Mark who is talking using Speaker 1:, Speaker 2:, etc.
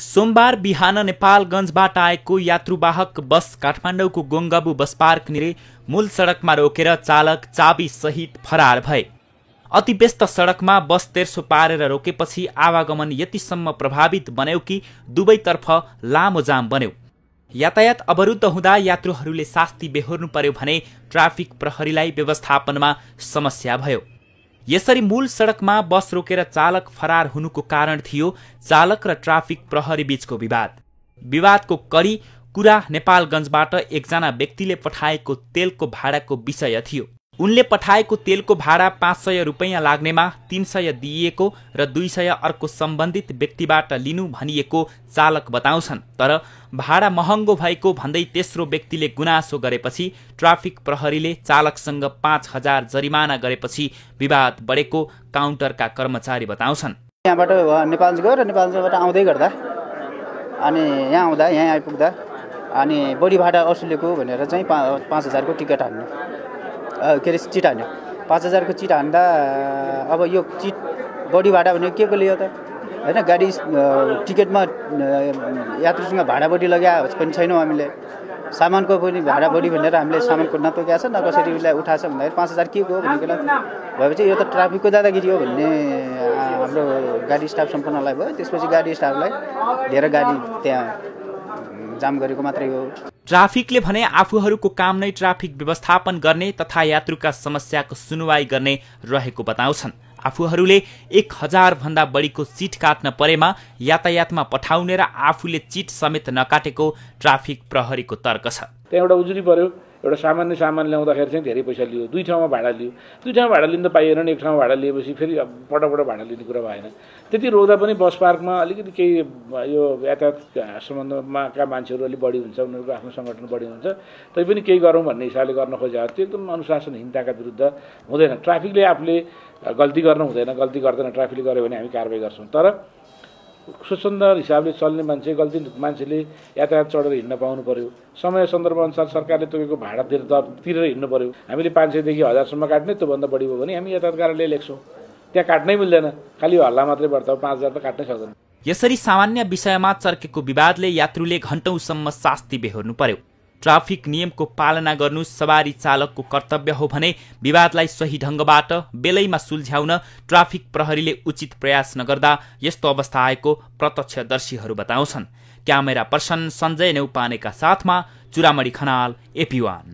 Speaker 1: सोमबार बिहान नेपालगञ्जबाट आएको यात्रुवाहक बस काठमाडौँको गोङ्गबु बस पार्क निरे मूल सडकमा रोकेर चालक चाबी सहित फरार भए अति व्यस्त सडकमा बस तेर्सो पारेर रोकेपछि आवागमन यतिसम्म प्रभावित बन्यो कि दुवैतर्फ लामो जाम बन्यो यातायात अवरुद्ध हुँदा यात्रुहरूले शास्ति बेहोर्नु पर्यो भने ट्राफिक प्रहरीलाई व्यवस्थापनमा समस्या भयो यसरी मूल सड़कमा बस रोकेर चालक फरार हुनुको कारण थियो चालक र ट्राफिक प्रहरी बीचको विवाद विवादको कडी कुरा नेपालगञ्जबाट एकजना व्यक्तिले पठाएको तेलको भाडाको विषय थियो उनले पठाएको तेलको भाडा पाँच सय रुपियाँ लाग्नेमा तिन सय दिइएको र दुई सय अर्को सम्बन्धित व्यक्तिबाट लिनु भनिएको चालक बताउँछन् तर भाडा महँगो भएको भन्दै तेस्रो व्यक्तिले गुनासो गरेपछि ट्राफिक प्रहरीले चालकसँग पाँच हजार जरिमाना गरेपछि विवाद बढेको काउन्टरका कर्मचारी बताउँछन्
Speaker 2: यहाँबाट नेपाल गयो र नेपालबाट आउँदै गर्दा अनि यहाँ आउँदा यहाँ आइपुग्दा अनि बढी भाडा असुलेको भनेर चाहिँ पाँच हजारको टिकट हाल्नु के अरे चिट हान्यो पाँच हजारको चिट हान्दा अब यो चिट बढी भाडा भनेको के को लियो त होइन गाडी टिकटमा यात्रुसँग भाडा बढी लगाए पनि छैनौँ हामीले सामानको पनि भाडा बढी भनेर हामीले सामानको नतोक्या छ न कसरी उसलाई उठाएको छ भन्दाखेरि पाँच हजार के को हो भनेको भएपछि यो त ट्राफिकको दादागिरी हो भन्ने हाम्रो गाडी स्टाफ सम्पूर्णलाई भयो त्यसपछि गाडी स्टाफलाई लिएर गाडी त्यहाँ जाम गरेको मात्रै हो
Speaker 1: ट्राफिकले भने आफूहरूको काम नै ट्राफिक व्यवस्थापन गर्ने तथा यात्रुका समस्याको सुनवाई गर्ने रहेको बताउँछन् आफूहरूले एक हजार भन्दा बढीको चिट काट्न परेमा यातायातमा पठाउने र आफूले चिट समेत नकाटेको ट्राफिक प्रहरीको तर्क छ
Speaker 3: त्यहाँ एउटा उजुरी पर्यो एउटा सामान्य सामान ल्याउँदाखेरि चाहिँ धेरै पैसा लियो दुई ठाउँमा भाडा लियो दुई ठाउँमा भाडा लिनु त पाइएन एक ठाउँमा भाडा लिएपछि फेरि पटकपटक भाडा लिने कुरा भएन त्यति रोक्दा पनि बस पार्कमा अलिकति केही यो यातायात सम्बन्धमा का मान्छेहरू अलिक बढी हुन्छ उनीहरूको आफ्नो सङ्गठन बढी हुन्छ पनि केही गरौँ भन्ने हिसाबले गर्न खोजेको त्यो एकदम अनुशासनहीनताका विरुद्ध हुँदैन ट्राफिकले आफूले गल्ती गर्नु हुँदैन गल्ती गर्दैन ट्राफिकले गऱ्यो भने हामी कारवाही गर्छौँ तर सुसुन्दर हिसाबले चल्ने मान्छे गल्ती मान्छेले यातायात चढेर हिँड्न पाउनु पर्यो समय सन्दर्भ अनुसार सरकारले तोकेको भाडा तिर तिरेर हिँड्नु पर्यो हामीले पाँच सयदेखि हजारसम्म काट्ने त्योभन्दा बढी भयो भने हामी यातायात कार्यालय लेख्छौँ त्यहाँ काट्नै मिल्दैन खालि हल्ला मात्रै बढ्छ पाँच हजार त काट्नै सक्दैन
Speaker 1: यसरी सामान्य विषयमा चर्केको विवादले यात्रुले घन्टौँसम्म शास्ति बेहोर्नु पर्यो ट्राफिक नियमको पालना गर्नु सवारी चालकको कर्तव्य हो भने विवादलाई सही ढङ्गबाट बेलैमा सुल्झ्याउन ट्राफिक प्रहरीले उचित प्रयास नगर्दा यस्तो अवस्था आएको प्रत्यक्षदर्शीहरू बताउँछन् क्यामेरा पर्सन सञ्जय नेउपानेका साथमा चुरामणी खनाल एपिवान